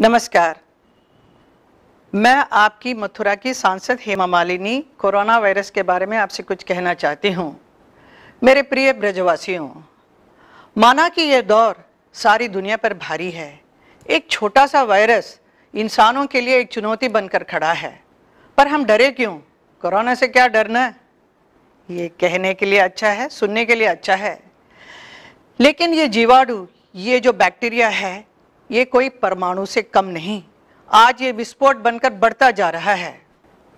नमस्कार मैं आपकी मथुरा की सांसद हेमा मालिनी कोरोना वायरस के बारे में आपसे कुछ कहना चाहती हूँ मेरे प्रिय ब्रजवासियों माना कि यह दौर सारी दुनिया पर भारी है एक छोटा सा वायरस इंसानों के लिए एक चुनौती बनकर खड़ा है पर हम डरे क्यों कोरोना से क्या डरना ये कहने के लिए अच्छा है सुनने के लिए अच्छा है लेकिन ये जीवाणु ये जो बैक्टीरिया है ये कोई परमाणु से कम नहीं आज ये विस्फोट बनकर बढ़ता जा रहा है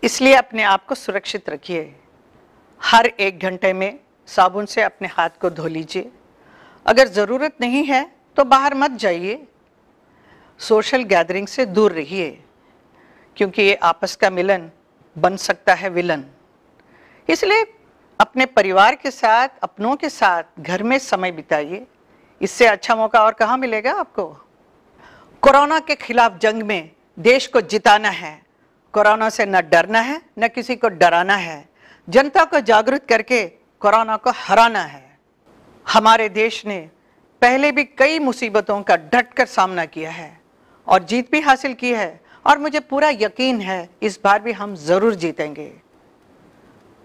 इसलिए अपने आप को सुरक्षित रखिए हर एक घंटे में साबुन से अपने हाथ को धो लीजिए अगर ज़रूरत नहीं है तो बाहर मत जाइए सोशल गैदरिंग से दूर रहिए क्योंकि ये आपस का मिलन बन सकता है विलन इसलिए अपने परिवार के साथ अपनों के साथ घर में समय बिताइए इससे अच्छा मौका और कहाँ मिलेगा आपको कोरोना के खिलाफ जंग में देश को जिताना है कोरोना से न डरना है न किसी को डराना है जनता को जागरूक करके कोरोना को हराना है हमारे देश ने पहले भी कई मुसीबतों का डटकर सामना किया है और जीत भी हासिल की है और मुझे पूरा यकीन है इस बार भी हम ज़रूर जीतेंगे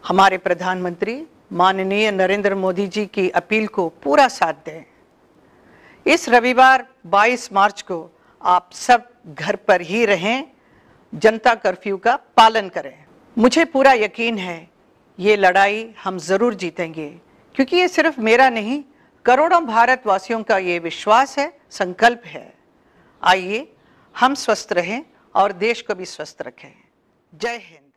हमारे प्रधानमंत्री माननीय नरेंद्र मोदी जी की अपील को पूरा साथ दें इस रविवार 22 मार्च को आप सब घर पर ही रहें जनता कर्फ्यू का पालन करें मुझे पूरा यकीन है ये लड़ाई हम ज़रूर जीतेंगे क्योंकि ये सिर्फ मेरा नहीं करोड़ों भारतवासियों का ये विश्वास है संकल्प है आइए हम स्वस्थ रहें और देश को भी स्वस्थ रखें जय हिंद